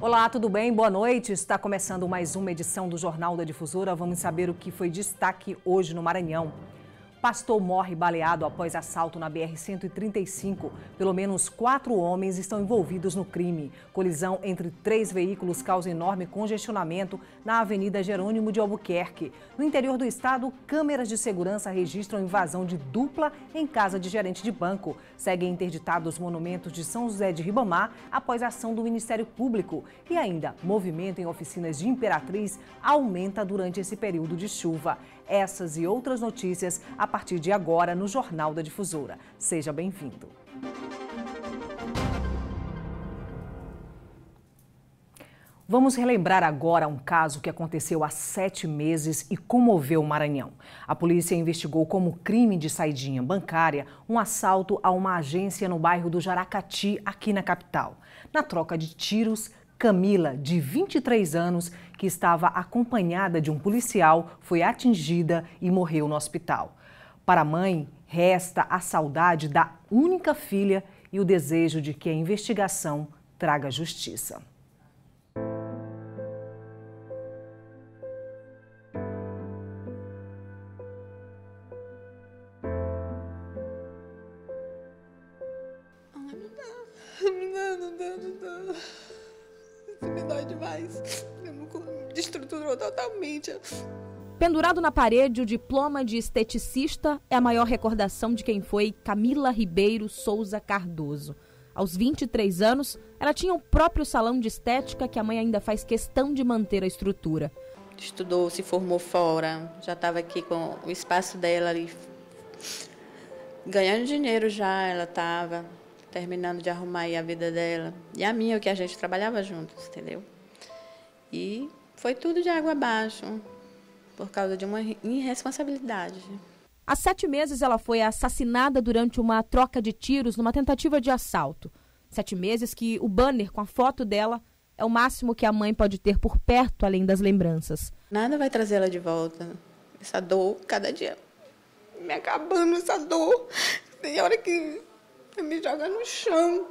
Olá, tudo bem? Boa noite. Está começando mais uma edição do Jornal da Difusora. Vamos saber o que foi destaque hoje no Maranhão. Pastor morre baleado após assalto na BR-135. Pelo menos quatro homens estão envolvidos no crime. Colisão entre três veículos causa enorme congestionamento na Avenida Jerônimo de Albuquerque. No interior do estado, câmeras de segurança registram invasão de dupla em casa de gerente de banco. Seguem interditados monumentos de São José de Ribamar após ação do Ministério Público. E ainda, movimento em oficinas de Imperatriz aumenta durante esse período de chuva. Essas e outras notícias a partir de agora no Jornal da Difusora. Seja bem-vindo. Vamos relembrar agora um caso que aconteceu há sete meses e comoveu o Maranhão. A polícia investigou como crime de saidinha bancária um assalto a uma agência no bairro do Jaracati, aqui na capital. Na troca de tiros, Camila, de 23 anos, que estava acompanhada de um policial, foi atingida e morreu no hospital. Para a mãe, resta a saudade da única filha e o desejo de que a investigação traga justiça. Pendurado na parede, o diploma de esteticista é a maior recordação de quem foi Camila Ribeiro Souza Cardoso. Aos 23 anos, ela tinha o próprio salão de estética que a mãe ainda faz questão de manter a estrutura. Estudou, se formou fora, já estava aqui com o espaço dela ali, ganhando dinheiro já, ela estava terminando de arrumar aí a vida dela. E a minha, que a gente trabalhava juntos, entendeu? E foi tudo de água abaixo por causa de uma irresponsabilidade. Há sete meses ela foi assassinada durante uma troca de tiros numa tentativa de assalto. Sete meses que o banner com a foto dela é o máximo que a mãe pode ter por perto, além das lembranças. Nada vai trazer ela de volta. Essa dor, cada dia me acabando, essa dor. Tem hora que me joga no chão.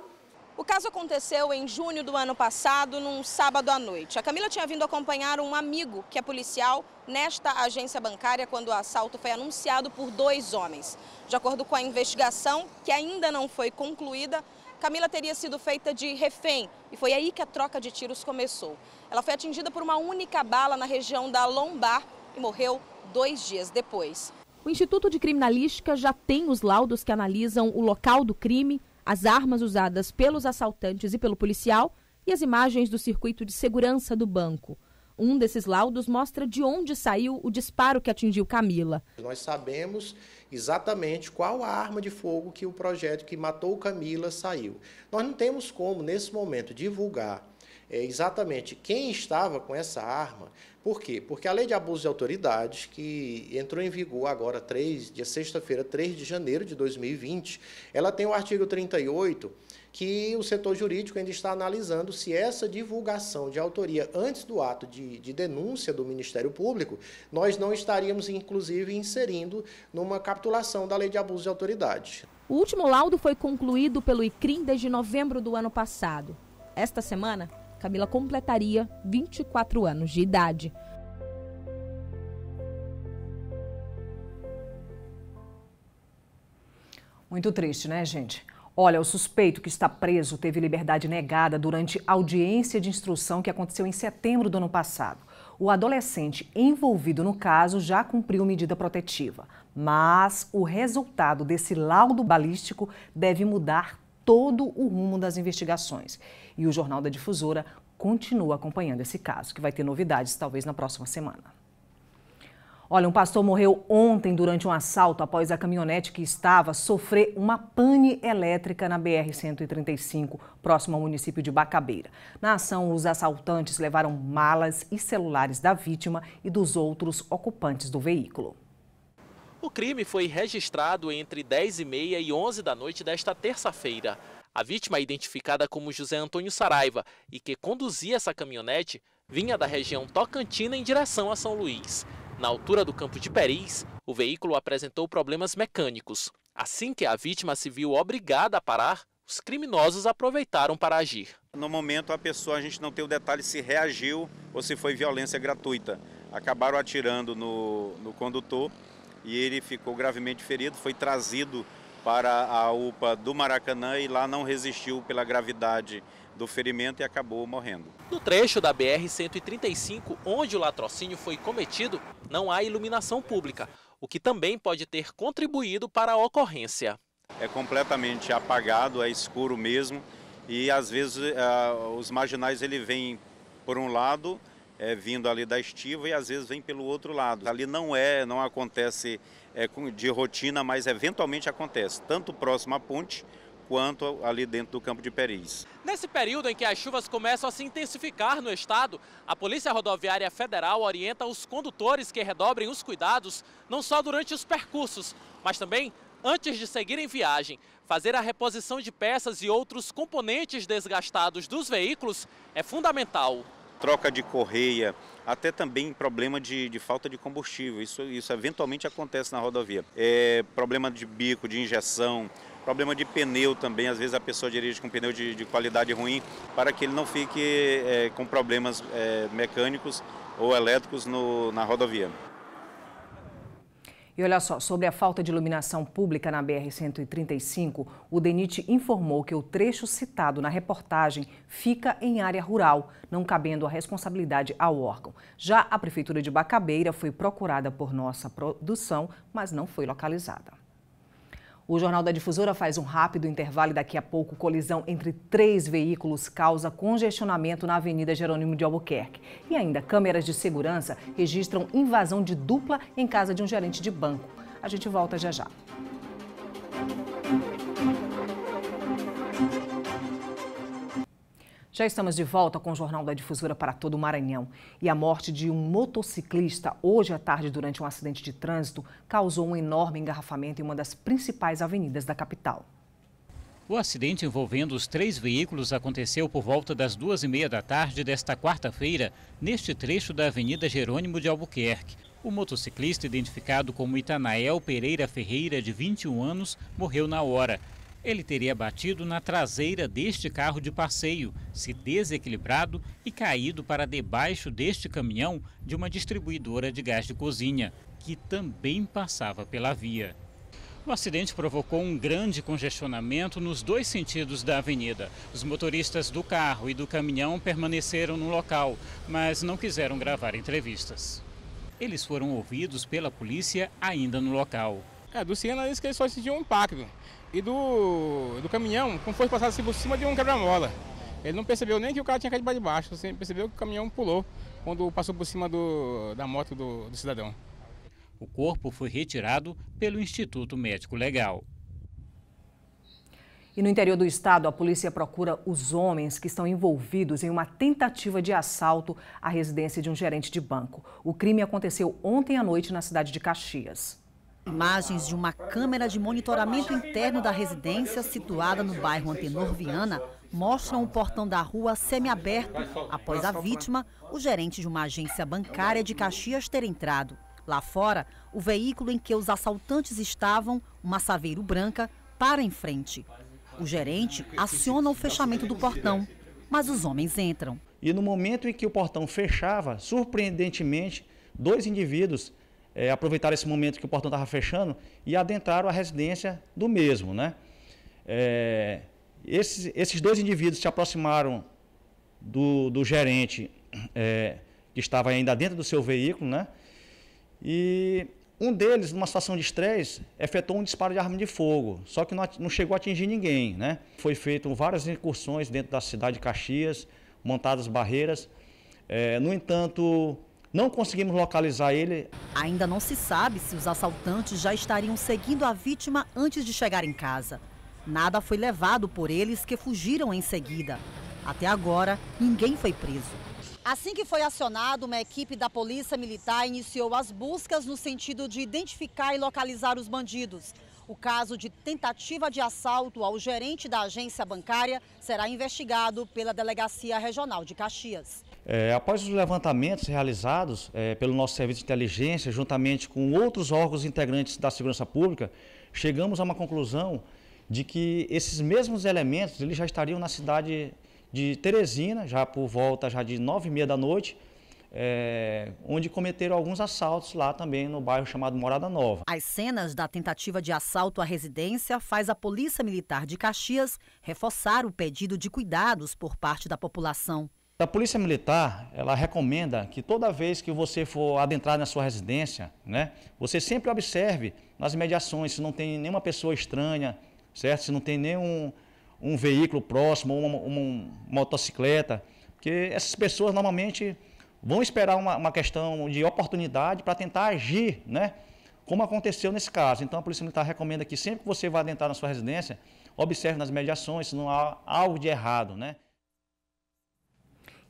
O caso aconteceu em junho do ano passado, num sábado à noite. A Camila tinha vindo acompanhar um amigo, que é policial, nesta agência bancária quando o assalto foi anunciado por dois homens. De acordo com a investigação, que ainda não foi concluída, Camila teria sido feita de refém e foi aí que a troca de tiros começou. Ela foi atingida por uma única bala na região da lombar e morreu dois dias depois. O Instituto de Criminalística já tem os laudos que analisam o local do crime, as armas usadas pelos assaltantes e pelo policial e as imagens do circuito de segurança do banco. Um desses laudos mostra de onde saiu o disparo que atingiu Camila. Nós sabemos exatamente qual a arma de fogo que o projeto que matou Camila saiu. Nós não temos como, nesse momento, divulgar eh, exatamente quem estava com essa arma, por quê? Porque a lei de abuso de autoridade, que entrou em vigor agora, 3, dia sexta-feira, 3 de janeiro de 2020, ela tem o artigo 38, que o setor jurídico ainda está analisando se essa divulgação de autoria antes do ato de, de denúncia do Ministério Público, nós não estaríamos, inclusive, inserindo numa capitulação da lei de abuso de autoridade. O último laudo foi concluído pelo ICRIM desde novembro do ano passado. Esta semana, Camila completaria 24 anos de idade. Muito triste, né, gente? Olha, o suspeito que está preso teve liberdade negada durante audiência de instrução que aconteceu em setembro do ano passado. O adolescente envolvido no caso já cumpriu medida protetiva, mas o resultado desse laudo balístico deve mudar todo o rumo das investigações. E o Jornal da Difusora continua acompanhando esse caso, que vai ter novidades talvez na próxima semana. Olha, um pastor morreu ontem durante um assalto após a caminhonete que estava sofrer uma pane elétrica na BR-135, próximo ao município de Bacabeira. Na ação, os assaltantes levaram malas e celulares da vítima e dos outros ocupantes do veículo. O crime foi registrado entre 10h30 e 11 da noite desta terça-feira. A vítima identificada como José Antônio Saraiva e que conduzia essa caminhonete vinha da região Tocantina em direção a São Luís. Na altura do campo de Peris, o veículo apresentou problemas mecânicos. Assim que a vítima se viu obrigada a parar, os criminosos aproveitaram para agir. No momento, a pessoa, a gente não tem o detalhe se reagiu ou se foi violência gratuita. Acabaram atirando no, no condutor e ele ficou gravemente ferido, foi trazido para a UPA do Maracanã e lá não resistiu pela gravidade do ferimento e acabou morrendo. No trecho da BR-135, onde o latrocínio foi cometido, não há iluminação pública, o que também pode ter contribuído para a ocorrência. É completamente apagado, é escuro mesmo e às vezes eh, os marginais ele vem por um lado, é, vindo ali da estiva e às vezes vem pelo outro lado. Ali não é, não acontece é, de rotina, mas eventualmente acontece, tanto próximo à ponte quanto ali dentro do campo de Peris. Nesse período em que as chuvas começam a se intensificar no estado, a Polícia Rodoviária Federal orienta os condutores que redobrem os cuidados não só durante os percursos, mas também antes de seguir em viagem. Fazer a reposição de peças e outros componentes desgastados dos veículos é fundamental. Troca de correia até também problema de, de falta de combustível. Isso, isso eventualmente acontece na rodovia. É, problema de bico, de injeção, problema de pneu também. Às vezes a pessoa dirige com pneu de, de qualidade ruim para que ele não fique é, com problemas é, mecânicos ou elétricos no, na rodovia. E olha só, sobre a falta de iluminação pública na BR-135, o DENIT informou que o trecho citado na reportagem fica em área rural, não cabendo a responsabilidade ao órgão. Já a Prefeitura de Bacabeira foi procurada por nossa produção, mas não foi localizada. O Jornal da Difusora faz um rápido intervalo e daqui a pouco colisão entre três veículos causa congestionamento na Avenida Jerônimo de Albuquerque. E ainda câmeras de segurança registram invasão de dupla em casa de um gerente de banco. A gente volta já já. Já estamos de volta com o Jornal da Difusora para todo o Maranhão. E a morte de um motociclista hoje à tarde durante um acidente de trânsito causou um enorme engarrafamento em uma das principais avenidas da capital. O acidente envolvendo os três veículos aconteceu por volta das duas e meia da tarde desta quarta-feira, neste trecho da Avenida Jerônimo de Albuquerque. O motociclista, identificado como Itanael Pereira Ferreira, de 21 anos, morreu na hora. Ele teria batido na traseira deste carro de passeio, se desequilibrado e caído para debaixo deste caminhão de uma distribuidora de gás de cozinha, que também passava pela via. O acidente provocou um grande congestionamento nos dois sentidos da avenida. Os motoristas do carro e do caminhão permaneceram no local, mas não quiseram gravar entrevistas. Eles foram ouvidos pela polícia ainda no local. É, do Siena disse que ele só sentiu um impacto. E do, do caminhão, como foi passado por cima de um quebra-mola. Ele não percebeu nem que o cara tinha caído para debaixo, você percebeu que o caminhão pulou quando passou por cima do, da moto do, do cidadão. O corpo foi retirado pelo Instituto Médico Legal. E no interior do estado, a polícia procura os homens que estão envolvidos em uma tentativa de assalto à residência de um gerente de banco. O crime aconteceu ontem à noite na cidade de Caxias. Imagens de uma câmera de monitoramento interno da residência situada no bairro Antenor Viana mostram o portão da rua semiaberto após a vítima, o gerente de uma agência bancária de Caxias ter entrado. Lá fora, o veículo em que os assaltantes estavam, uma saveiro branca, para em frente. O gerente aciona o fechamento do portão, mas os homens entram. E no momento em que o portão fechava, surpreendentemente, dois indivíduos é, aproveitaram esse momento que o portão estava fechando e adentraram a residência do mesmo. Né? É, esses, esses dois indivíduos se aproximaram do, do gerente é, que estava ainda dentro do seu veículo, né? e um deles, numa situação de estresse, efetuou um disparo de arma de fogo, só que não, não chegou a atingir ninguém. Né? Foi feito várias incursões dentro da cidade de Caxias, montadas barreiras. É, no entanto, não conseguimos localizar ele. Ainda não se sabe se os assaltantes já estariam seguindo a vítima antes de chegar em casa. Nada foi levado por eles que fugiram em seguida. Até agora, ninguém foi preso. Assim que foi acionado, uma equipe da Polícia Militar iniciou as buscas no sentido de identificar e localizar os bandidos. O caso de tentativa de assalto ao gerente da agência bancária será investigado pela Delegacia Regional de Caxias. É, após os levantamentos realizados é, pelo nosso serviço de inteligência, juntamente com outros órgãos integrantes da segurança pública, chegamos a uma conclusão de que esses mesmos elementos eles já estariam na cidade de Teresina, já por volta já de nove e meia da noite, é, onde cometeram alguns assaltos lá também no bairro chamado Morada Nova. As cenas da tentativa de assalto à residência faz a Polícia Militar de Caxias reforçar o pedido de cuidados por parte da população. A Polícia Militar, ela recomenda que toda vez que você for adentrar na sua residência, né, você sempre observe nas mediações se não tem nenhuma pessoa estranha, certo? Se não tem nenhum um veículo próximo, uma, uma motocicleta, porque essas pessoas normalmente vão esperar uma, uma questão de oportunidade para tentar agir, né? Como aconteceu nesse caso. Então a Polícia Militar recomenda que sempre que você vai adentrar na sua residência, observe nas mediações se não há algo de errado, né?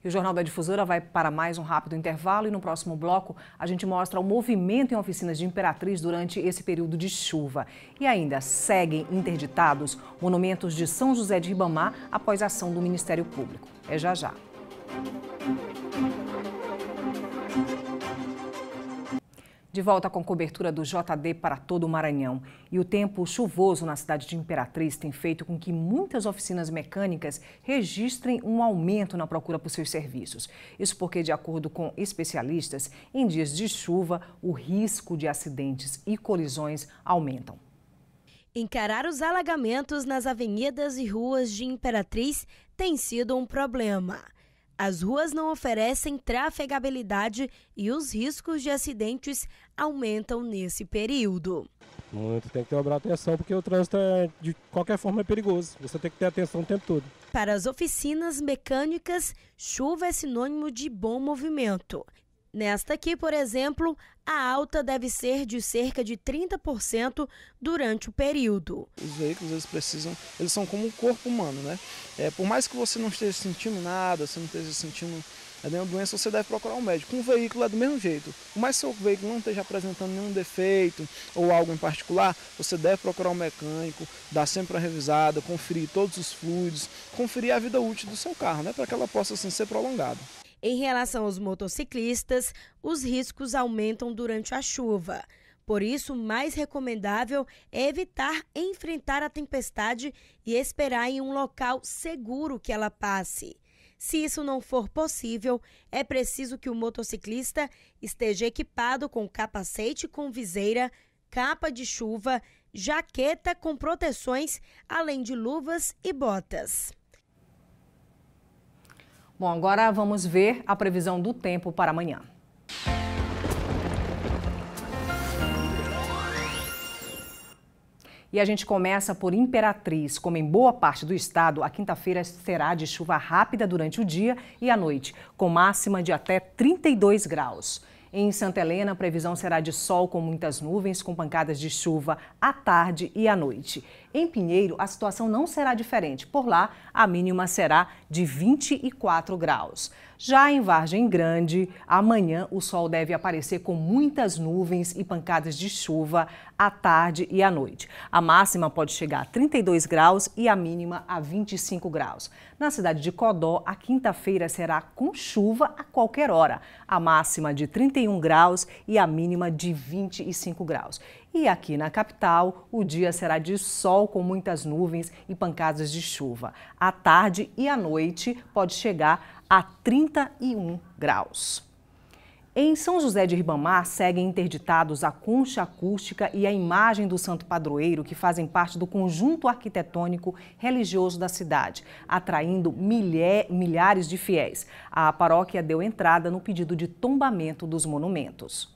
E o Jornal da Difusora vai para mais um rápido intervalo e no próximo bloco a gente mostra o movimento em oficinas de Imperatriz durante esse período de chuva. E ainda seguem interditados monumentos de São José de Ribamar após a ação do Ministério Público. É já já. De volta com cobertura do JD para todo o Maranhão. E o tempo chuvoso na cidade de Imperatriz tem feito com que muitas oficinas mecânicas registrem um aumento na procura por seus serviços. Isso porque, de acordo com especialistas, em dias de chuva, o risco de acidentes e colisões aumentam. Encarar os alagamentos nas avenidas e ruas de Imperatriz tem sido um problema. As ruas não oferecem trafegabilidade e os riscos de acidentes aumentam nesse período. Muito, tem que ter uma atenção porque o trânsito é, de qualquer forma é perigoso. Você tem que ter atenção o tempo todo. Para as oficinas mecânicas, chuva é sinônimo de bom movimento. Nesta aqui, por exemplo, a alta deve ser de cerca de 30% durante o período. Os veículos eles precisam, eles são como o corpo humano, né? É, por mais que você não esteja sentindo nada, você não esteja sentindo é, nenhuma doença, você deve procurar um médico. Um veículo é do mesmo jeito. Por mais que seu veículo não esteja apresentando nenhum defeito ou algo em particular, você deve procurar um mecânico, dar sempre uma revisada, conferir todos os fluidos, conferir a vida útil do seu carro, né? Para que ela possa assim, ser prolongada. Em relação aos motociclistas, os riscos aumentam durante a chuva. Por isso, mais recomendável é evitar enfrentar a tempestade e esperar em um local seguro que ela passe. Se isso não for possível, é preciso que o motociclista esteja equipado com capacete com viseira, capa de chuva, jaqueta com proteções, além de luvas e botas. Bom, agora vamos ver a previsão do tempo para amanhã. E a gente começa por Imperatriz. Como em boa parte do estado, a quinta-feira será de chuva rápida durante o dia e a noite, com máxima de até 32 graus. Em Santa Helena, a previsão será de sol com muitas nuvens, com pancadas de chuva à tarde e à noite. Em Pinheiro, a situação não será diferente. Por lá, a mínima será de 24 graus. Já em Vargem Grande, amanhã o sol deve aparecer com muitas nuvens e pancadas de chuva à tarde e à noite. A máxima pode chegar a 32 graus e a mínima a 25 graus. Na cidade de Codó, a quinta-feira será com chuva a qualquer hora. A máxima de 31 graus e a mínima de 25 graus. E aqui na capital, o dia será de sol com muitas nuvens e pancadas de chuva. À tarde e à noite pode chegar a 31 graus. Em São José de Ribamar, seguem interditados a concha acústica e a imagem do santo padroeiro, que fazem parte do conjunto arquitetônico religioso da cidade, atraindo milhares de fiéis. A paróquia deu entrada no pedido de tombamento dos monumentos.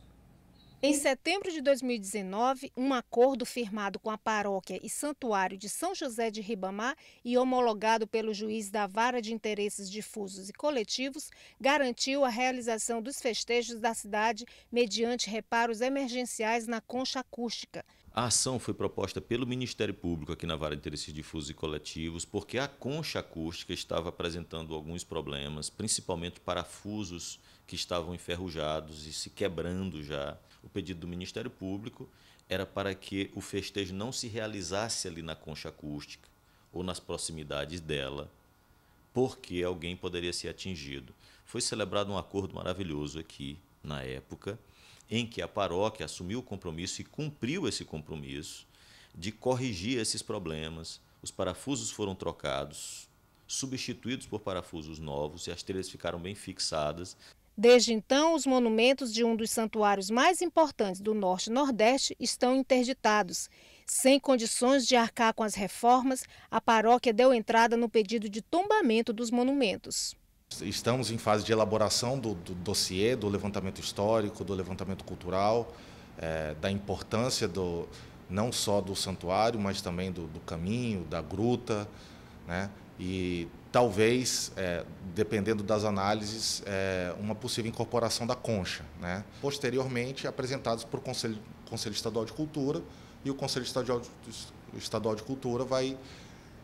Em setembro de 2019, um acordo firmado com a paróquia e santuário de São José de Ribamar e homologado pelo juiz da Vara de Interesses Difusos e Coletivos garantiu a realização dos festejos da cidade mediante reparos emergenciais na concha acústica. A ação foi proposta pelo Ministério Público aqui na Vara de Interesses Difusos e Coletivos, porque a concha acústica estava apresentando alguns problemas, principalmente parafusos que estavam enferrujados e se quebrando já. O pedido do Ministério Público era para que o festejo não se realizasse ali na concha acústica ou nas proximidades dela, porque alguém poderia ser atingido. Foi celebrado um acordo maravilhoso aqui na época em que a paróquia assumiu o compromisso e cumpriu esse compromisso de corrigir esses problemas. Os parafusos foram trocados, substituídos por parafusos novos e as telhas ficaram bem fixadas. Desde então, os monumentos de um dos santuários mais importantes do Norte e Nordeste estão interditados. Sem condições de arcar com as reformas, a paróquia deu entrada no pedido de tombamento dos monumentos. Estamos em fase de elaboração do, do dossiê, do levantamento histórico, do levantamento cultural, é, da importância do, não só do santuário, mas também do, do caminho, da gruta, né? e talvez, é, dependendo das análises, é, uma possível incorporação da concha. Né? Posteriormente, apresentados para o Conselho, Conselho Estadual de Cultura, e o Conselho Estadual de, Estadual de Cultura vai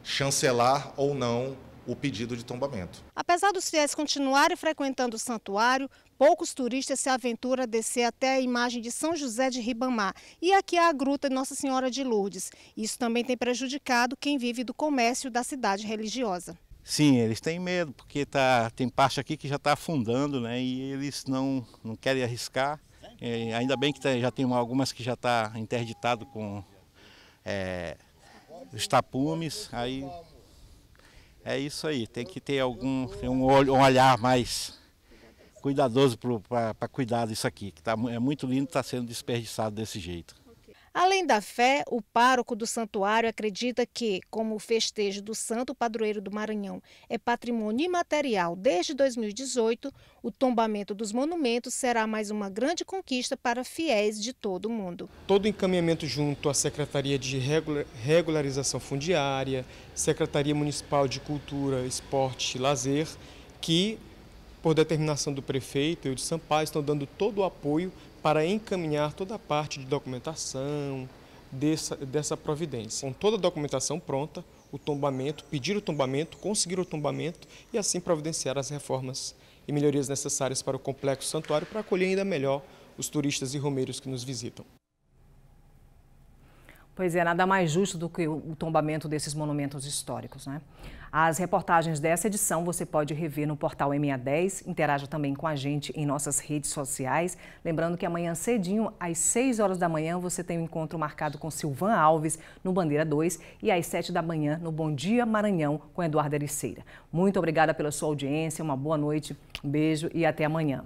chancelar ou não o pedido de tombamento. Apesar dos fiéis continuarem frequentando o santuário, poucos turistas se aventuram a descer até a imagem de São José de Ribamar e aqui a gruta Nossa Senhora de Lourdes. Isso também tem prejudicado quem vive do comércio da cidade religiosa. Sim, eles têm medo, porque tá, tem parte aqui que já está afundando, né? E eles não, não querem arriscar. É, ainda bem que tá, já tem algumas que já está interditado com é, os tapumes. Aí é isso aí, tem que ter algum um, olho, um olhar mais cuidadoso para cuidar disso aqui, que tá, é muito lindo estar tá sendo desperdiçado desse jeito. Além da fé, o pároco do santuário acredita que, como o festejo do Santo Padroeiro do Maranhão é patrimônio imaterial desde 2018, o tombamento dos monumentos será mais uma grande conquista para fiéis de todo o mundo. Todo encaminhamento junto à Secretaria de Regularização Fundiária, Secretaria Municipal de Cultura, Esporte e Lazer, que por determinação do prefeito, eu de Sampaio, estão dando todo o apoio para encaminhar toda a parte de documentação dessa, dessa providência. Com toda a documentação pronta, o tombamento, pedir o tombamento, conseguir o tombamento e assim providenciar as reformas e melhorias necessárias para o complexo santuário para acolher ainda melhor os turistas e romeiros que nos visitam. Pois é, nada mais justo do que o tombamento desses monumentos históricos, né? As reportagens dessa edição você pode rever no portal MA10. Interaja também com a gente em nossas redes sociais. Lembrando que amanhã cedinho, às 6 horas da manhã, você tem um encontro marcado com Silvan Alves no Bandeira 2 e às 7 da manhã no Bom Dia Maranhão com Eduardo Ericeira. Muito obrigada pela sua audiência, uma boa noite, um beijo e até amanhã.